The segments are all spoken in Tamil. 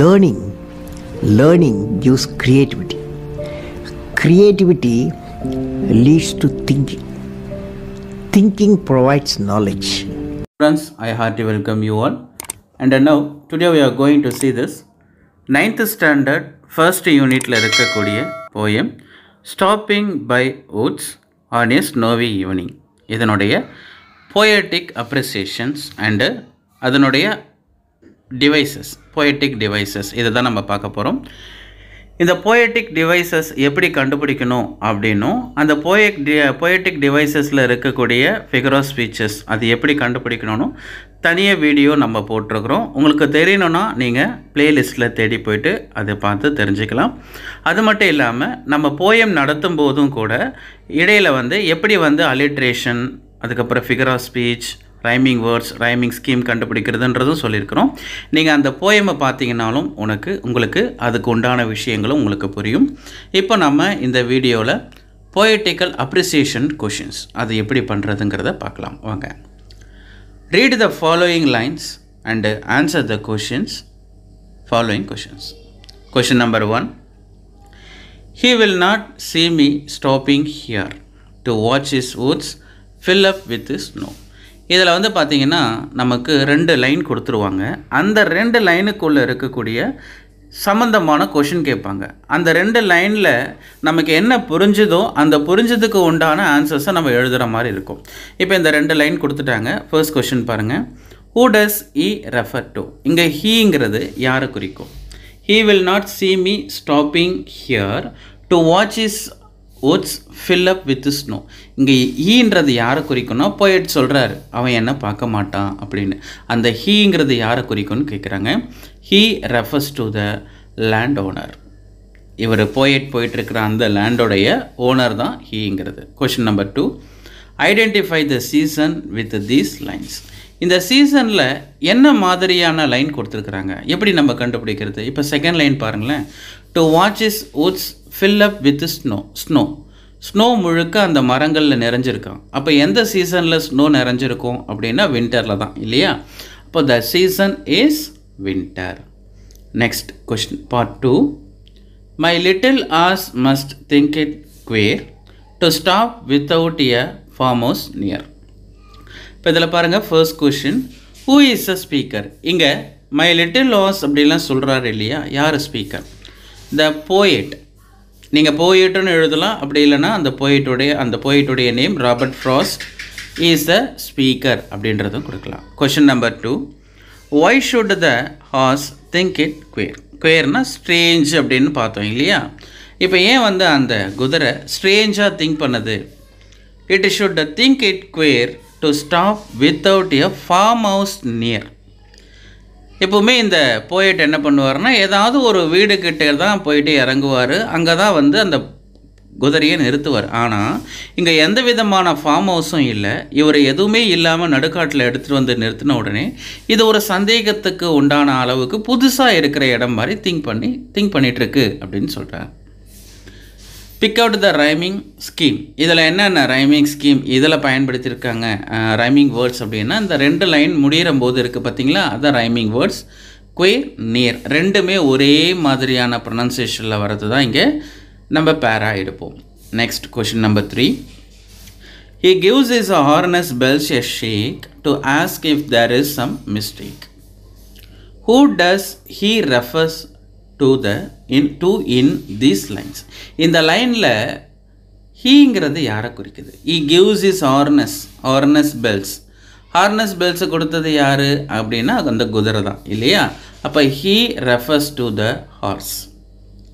learning learning gives creativity creativity leads to thinking thinking provides knowledge friends i heartily welcome you all and uh, now today we are going to see this ninth standard first unit யூனிட்டில் இருக்கக்கூடிய poem stopping by woods on a snowy Poetic இதனுடைய and. அப்ரிசியேஷன்ஸ் uh, அண்டு அதனுடைய டிவைசஸ் போயட்டிக் டிவைசஸ் இதை தான் நம்ம பார்க்க போகிறோம் இந்த போயட்டிக் டிவைசஸ் எப்படி கண்டுபிடிக்கணும் அப்படின்னும் அந்த போயக் டி போயட்டிக் டிவைசஸில் இருக்கக்கூடிய ஃபிகர் ஆஃப் ஸ்பீச்சஸ் அது எப்படி கண்டுபிடிக்கணும்னு தனியாக வீடியோ நம்ம போட்டிருக்கிறோம் உங்களுக்கு தெரியணும்னா நீங்கள் ப்ளேலிஸ்ட்டில் தேடி போயிட்டு அதை பார்த்து தெரிஞ்சுக்கலாம் அது மட்டும் இல்லாமல் நம்ம போயம் நடத்தும் போதும் கூட இடையில் வந்து எப்படி வந்து அலிட்ரேஷன் அதுக்கப்புறம் figure of speech rhyming words rhyming scheme கண்டுபிடிக்கிறதுன்றதும் சொல்லியிருக்கிறோம் நீங்கள் அந்த போயமை பார்த்தீங்கன்னாலும் உனக்கு உங்களுக்கு அதுக்கு உண்டான விஷயங்களும் உங்களுக்கு புரியும் இப்போ நம்ம இந்த வீடியோவில் போயட்டிக்கல் அப்ரிசியேஷன் கொஷின்ஸ் அது எப்படி பண்ணுறதுங்கிறத பார்க்கலாம் வாங்க read the following lines and answer the questions following questions question number one he will not see me stopping here to watch his his fill up with snow இதில் வந்து பார்த்திங்கன்னா நமக்கு ரெண்டு லைன் கொடுத்துருவாங்க அந்த ரெண்டு லைனுக்குள்ளே இருக்கக்கூடிய சம்மந்தமான கொஷின் கேட்பாங்க அந்த ரெண்டு லைனில் நமக்கு என்ன புரிஞ்சுதோ அந்த புரிஞ்சதுக்கு உண்டான ஆன்சர்ஸை நம்ம எழுதுகிற மாதிரி இருக்கும் இப்போ இந்த ரெண்டு லைன் கொடுத்துட்டாங்க ஃபர்ஸ்ட் கொஷின் பாருங்கள் who does he refer to இங்கே ஹீங்கிறது யாரை குறிக்கும் he will not see me stopping here to watch his woods fill up with snow இங்கே ஈன்றது யாரை குறிக்கணும் போயிட் சொல்கிறாரு அவன் என்ன பார்க்க மாட்டான் அப்படின்னு அந்த ஹீங்கிறது யாரை குறிக்கணும்னு கேட்குறாங்க he refers to the land owner இவர் போயிட் போயிட்டுருக்கிற அந்த லேண்டோடைய ஓனர் தான் ஹீங்கிறது question number two identify the season with these lines இந்த சீசனில் என்ன மாதிரியான லைன் கொடுத்துருக்குறாங்க எப்படி நம்ம கண்டுபிடிக்கிறது இப்போ செகண்ட் லைன் பாருங்களேன் to watch his woods fill up with snow snow snow முழுக்க அந்த மரங்களில் நிறைஞ்சிருக்கான் அப்போ எந்த சீசனில் ஸ்னோ நிறைஞ்சிருக்கும் அப்படின்னா வின்டரில் தான் இல்லையா அப்போ the season is winter next question part two my little horse must think it queer to stop without a farm house near இப்போ இதில் பாருங்கள் first question who is a speaker இங்கே மை லிட்டில் ஆஸ் அப்படிலாம் சொல்கிறாரு இல்லையா யார் ஸ்பீக்கர் த போயட் நீங்கள் போயிட்டுன்னு எழுதலாம் அப்படி இல்லைன்னா அந்த போயிட்டுடைய அந்த போயிட்டுடைய name Robert Frost is the speaker அப்படின்றதும் கொடுக்கலாம் question number two why should the horse think it queer குயர்னால் ஸ்ட்ரேஞ்ச் அப்படின்னு பார்த்தோம் இல்லையா இப்போ ஏன் வந்து அந்த குதிரை ஸ்ட்ரேஞ்சாக திங்க் பண்ணுது it should think it queer to stop without a farm house near எப்போவுமே இந்த போயிட்டு என்ன பண்ணுவார்னா ஏதாவது ஒரு வீடு கிட்டே தான் போயிட்டு இறங்குவார் அங்கே தான் வந்து அந்த குதிரையை நிறுத்துவார் ஆனால் இங்கே எந்த விதமான ஃபார்ம் ஹவுஸும் இல்லை இவர் எதுவுமே இல்லாமல் நடுக்காட்டில் எடுத்துகிட்டு வந்து நிறுத்தின உடனே இது ஒரு சந்தேகத்துக்கு உண்டான அளவுக்கு புதுசாக இருக்கிற இடம் மாதிரி திங்க் பண்ணி திங்க் பண்ணிகிட்ருக்கு அப்படின்னு சொல்கிறார் pick out the rhyming scheme இதில் என்னென்ன ரைமிங் ஸ்கீம் இதில் பயன்படுத்தியிருக்காங்க ரைமிங் வேர்ட்ஸ் அப்படின்னா இந்த ரெண்டு லைன் முடிகிற போது இருக்குது பார்த்தீங்களா அதான் ரைமிங் வேர்ட்ஸ் குயிர் நியர் ரெண்டுமே ஒரே மாதிரியான ப்ரொனன்சியேஷனில் வர்றது தான் இங்கே நம்ம பேரா எடுப்போம் next question number three he gives is a harness bells a shake to ask if there is some mistake who does he refers to the in to in these lines இந்த லைனில் ஹீங்கிறது யாரை குறிக்குது இ gives is harness harness bells harness பெல்ஸை கொடுத்தது யார் அப்படின்னா அது அந்த குதிரை தான் இல்லையா அப்போ he refers to the hours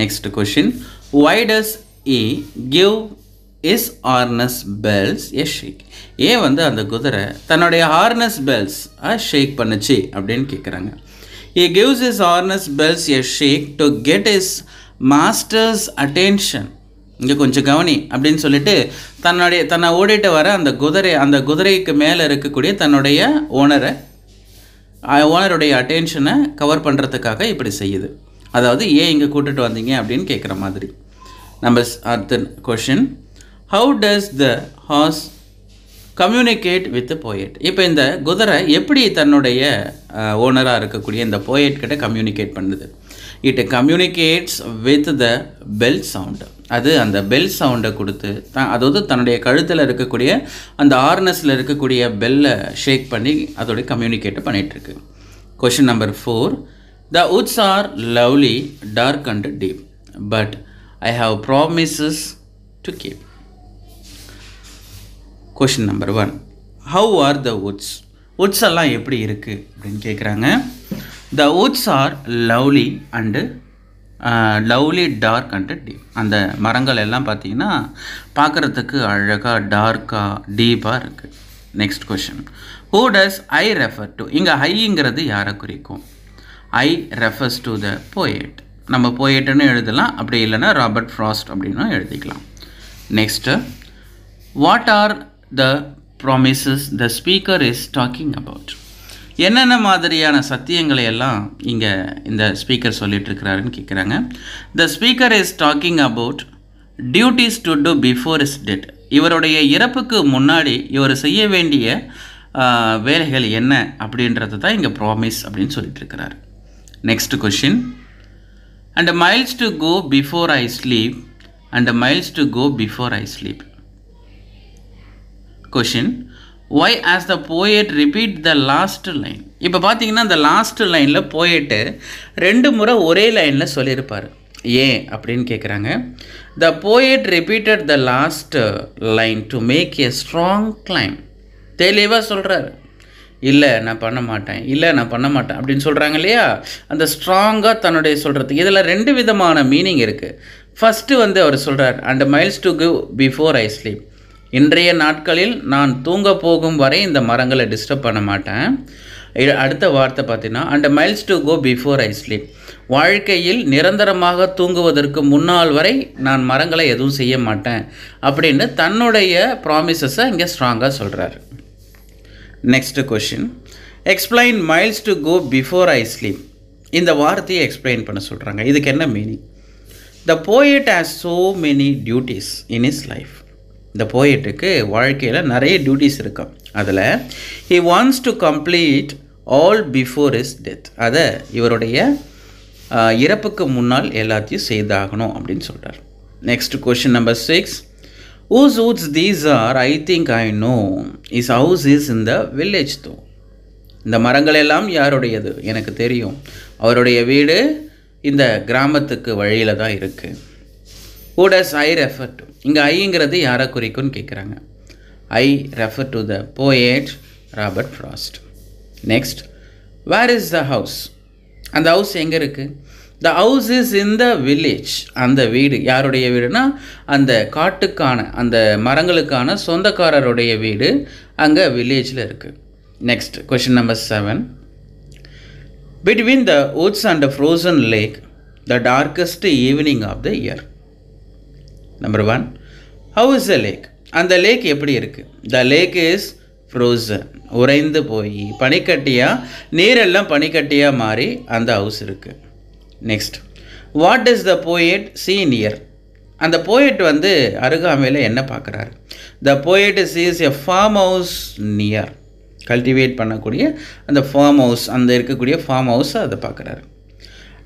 next question why does E give is harness bells a shake ஏன் வந்து அந்த குதிரை தன்னுடைய ஹார்னஸ் பெல்ஸ் ஷேக் பண்ணுச்சு அப்படின்னு கேட்குறாங்க He gives his harness bells a shake to get his master's attention இங்கே கொஞ்சம் கவனி அப்படின்னு சொல்லிட்டு தன்னுடைய தன்னை ஓடிட்டு வர அந்த குதிரை அந்த குதிரைக்கு மேலே இருக்கக்கூடிய தன்னுடைய ஓனரை ஓனருடைய அட்டென்ஷனை கவர் பண்ணுறதுக்காக இப்படி செய்யுது அதாவது ஏன் இங்கே கூட்டுட்டு வந்தீங்க அப்படின்னு கேட்குற மாதிரி நம்பர் அடுத்த question how does the horse communicate with poet இப்போ இந்த குதிரை எப்படி தன்னுடைய ஓனராக இருக்கக்கூடிய இந்த போயட்கிட்ட கம்யூனிகேட் பண்ணுது it communicates with the bell sound அது அந்த பெல் சவுண்டை கொடுத்து தான் அதாவது தன்னுடைய கழுத்தில் இருக்கக்கூடிய அந்த ஆர்னஸில் இருக்கக்கூடிய பெல்லை ஷேக் பண்ணி அதோடைய கம்யூனிகேட்டை பண்ணிகிட்ருக்கு question number four the woods are lovely dark and deep but I have promises to keep question number one how are the woods woods எல்லாம் எப்படி இருக்குது அப்படின்னு கேட்குறாங்க the woods are lovely and lovely dark and deep அந்த மரங்கள் எல்லாம் பார்த்தீங்கன்னா பார்க்குறதுக்கு அழகாக டார்க்காக டீப்பாக இருக்குது next question who does I refer to இங்கே ஹைங்கிறது யாரை குறிக்கும் I refers to the poet நம்ம போயட்டுன்னு எழுதலாம் அப்படி இல்லைன்னா ராபர்ட் ஃப்ராஸ்ட் அப்படின்னும் எழுதிக்கலாம் next what are the promises the speaker is talking about என்னென்ன மாதிரியான சத்தியங்களை எல்லாம் இங்கே இந்த ஸ்பீக்கர் இருக்கிறாருன்னு கேட்குறாங்க the speaker is talking about duties to do before his dead இவருடைய இறப்புக்கு முன்னாடி இவர் செய்ய வேண்டிய வேலைகள் என்ன அப்படின்றது தான் இங்கே ப்ராமிஸ் அப்படின்னு சொல்லிட்டுருக்கிறார் next question and miles to go before I sleep and miles to go before I sleep question why has the poet repeat the last line இப்போ பார்த்தீங்கன்னா அந்த லாஸ்ட் லைனில் போயிட்டு ரெண்டு முறை ஒரே லைனில் சொல்லியிருப்பார் ஏன் அப்படின்னு கேட்குறாங்க the poet repeated the last line to make a strong claim தெளிவாக சொல்கிறாரு இல்லை நான் பண்ண மாட்டேன் இல்லை நான் பண்ண மாட்டேன் அப்படின்னு சொல்கிறாங்க இல்லையா அந்த ஸ்ட்ராங்காக தன்னுடைய சொல்கிறதுக்கு இதில் ரெண்டு விதமான மீனிங் இருக்குது ஃபஸ்ட்டு வந்து அவர் சொல்கிறார் and miles to give before I sleep இன்றைய நாட்களில் நான் தூங்க போகும் வரை இந்த மரங்களை டிஸ்டர்ப் பண்ண மாட்டேன் அடுத்த வார்த்தை பார்த்தீங்கன்னா and miles to go before I sleep வாழ்க்கையில் நிரந்தரமாக தூங்குவதற்கு முன்னால் வரை நான் மரங்களை எதுவும் செய்ய மாட்டேன் அப்படின்னு தன்னுடைய ப்ராமிசஸை இங்கே ஸ்ட்ராங்காக சொல்கிறார் next question explain miles to go before I sleep இந்த வார்த்தையை எக்ஸ்பிளைன் பண்ண சொல்கிறாங்க இதுக்கு என்ன meaning the poet has so many duties in his life இந்த போயிட்டுக்கு வாழ்க்கையில் நிறைய டியூட்டிஸ் இருக்கும் அதில் he wants to complete all before his death அதை இவருடைய இறப்புக்கு முன்னால் எல்லாத்தையும் செய்தாகணும் அப்படின்னு சொல்கிறார் next question number six whose woods these are I think I know his house is இந்த வில்லேஜ் தோ இந்த மரங்கள் எல்லாம் யாருடையது எனக்கு தெரியும் அவருடைய வீடு இந்த கிராமத்துக்கு வழியில் தான் இருக்குது who does I refer to இங்கே ஐங்கிறது யாரை குறிக்கும்னு கேட்குறாங்க I refer to the poet Robert Frost next where is the house அந்த ஹவுஸ் எங்கே இருக்குது the house is in the village அந்த வீடு யாருடைய வீடுனா அந்த காட்டுக்கான அந்த மரங்களுக்கான சொந்தக்காரருடைய வீடு அங்கே வில்லேஜில் இருக்குது next question number seven between the woods and frozen lake the darkest evening of the year number one how is the lake அந்த லேக் எப்படி இருக்குது த லேக் இஸ் ஃப்ரோசன் உறைந்து போய் பனிக்கட்டியாக நீரெல்லாம் பனிக்கட்டியாக மாறி அந்த ஹவுஸ் இருக்குது next what is the poet near அந்த போயட் வந்து அருகாமையில் என்ன பார்க்குறாரு the poet is is a farm house near cultivate பண்ணக்கூடிய அந்த ஃபார்ம் ஹவுஸ் அந்த இருக்கக்கூடிய ஃபார்ம் ஹவுஸை அதை பார்க்குறாரு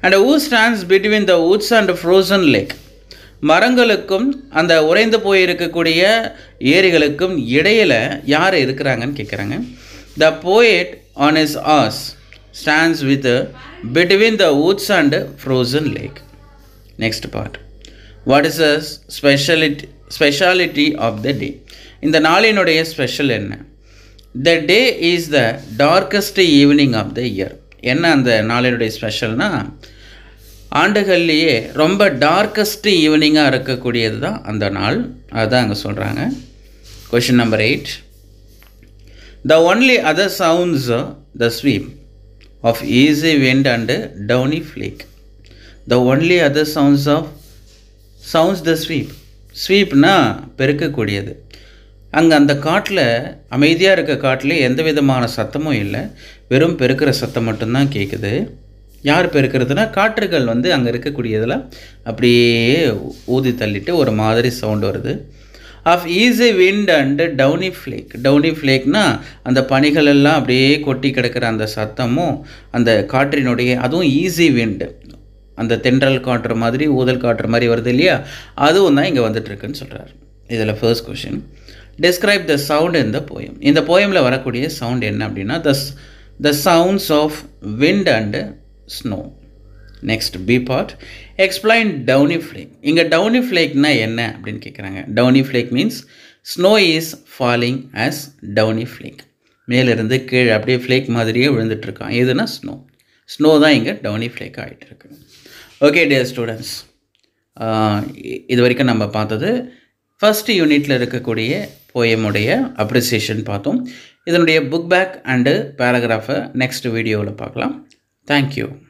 and who stands between the woods and frozen lake மரங்களுக்கும் அந்த உறைந்து போயிருக்கக்கூடிய ஏரிகளுக்கும் இடையில் யார் இருக்கிறாங்கன்னு கேட்குறாங்க the poet on his horse stands with between the woods and frozen lake next part what is a specialty speciality of the day இந்த நாளினுடைய ஸ்பெஷல் என்ன the day is the darkest evening of the year என்ன அந்த நாளினுடைய ஸ்பெஷல்னால் ஆண்டுகள்லேயே ரொம்ப டார்க்கஸ்ட்டு ஈவினிங்காக இருக்கக்கூடியது தான் அந்த நாள் அதுதான் அங்கே சொல்கிறாங்க question number eight the only other sounds the sweep of easy wind and downy flake the only other sounds of sounds the sweep ஸ்வீப்னா பெருக்கக்கூடியது அங்கே அந்த காட்டில் அமைதியாக இருக்க காட்டில் எந்த விதமான சத்தமும் இல்லை வெறும் பெருக்கிற சத்தம் மட்டும்தான் கேட்குது யார் இப்போ இருக்கிறதுனா காற்றுகள் வந்து அங்கே இருக்கக்கூடியதில் அப்படியே ஊதி தள்ளிட்டு ஒரு மாதிரி சவுண்ட் வருது of easy wind and downy flake downy ஃப்ளேக்னால் அந்த பனிகள் எல்லாம் அப்படியே கொட்டி கிடக்கிற அந்த சத்தமும் அந்த காற்றினுடைய அதுவும் ஈஸி விண்டு அந்த தென்றல் காற்று மாதிரி ஊதல் காற்று மாதிரி வருது இல்லையா அதுவும் தான் இங்கே வந்துட்டுருக்குன்னு சொல்கிறார் இதில் first question describe the sound இந்த போயம் இந்த போயமில் வரக்கூடிய சவுண்ட் என்ன அப்படின்னா the the sounds of wind and snow next B part explain downy flake இங்கே டவுனி ஃப்ளேக்னால் என்ன அப்படின்னு கேட்குறாங்க downy flake means snow is falling as downy flake மேலேருந்து கீழே அப்படியே ஃப்ளேக் மாதிரியே விழுந்துட்டுருக்கான் எதுனா ஸ்னோ ஸ்னோ தான் இங்கே டவுனி ஃப்ளேக் ஆகிட்டு இருக்கு ஓகே டே ஸ்டூடெண்ட்ஸ் இது வரைக்கும் நம்ம பார்த்தது ஃபஸ்ட் யூனிட்டில் இருக்கக்கூடிய போயமுடைய அப்ரிசியேஷன் பார்த்தோம் இதனுடைய புக் பேக் அண்டு பேராகிராஃபை நெக்ஸ்ட் வீடியோவில் பார்க்கலாம் Thank you.